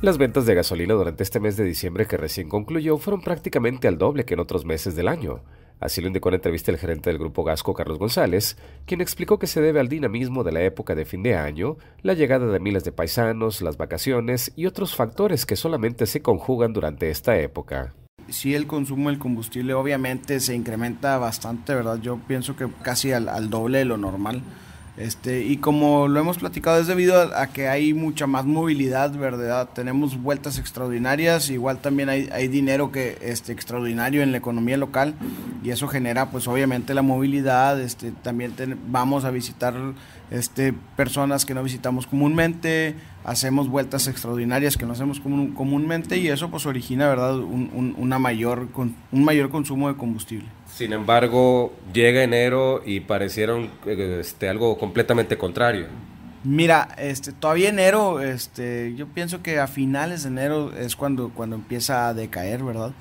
Las ventas de gasolina durante este mes de diciembre que recién concluyó fueron prácticamente al doble que en otros meses del año. Así lo indicó en entrevista el gerente del grupo Gasco, Carlos González, quien explicó que se debe al dinamismo de la época de fin de año, la llegada de miles de paisanos, las vacaciones y otros factores que solamente se conjugan durante esta época. Si el consumo del combustible obviamente se incrementa bastante, ¿verdad? Yo pienso que casi al doble de lo normal este, y como lo hemos platicado, es debido a, que hay mucha más movilidad, ¿verdad? Tenemos vueltas extraordinarias, igual también hay, hay dinero que, este, extraordinario en la economía local y eso genera pues obviamente la movilidad, este, también vamos a visitar este, personas que no visitamos comúnmente, hacemos vueltas extraordinarias que no hacemos comúnmente y eso pues origina verdad un, una mayor, con, un mayor consumo de combustible. Sin embargo, llega enero y parecieron este, algo completamente contrario. Mira, este, todavía enero, este, yo pienso que a finales de enero es cuando, cuando empieza a decaer, ¿verdad?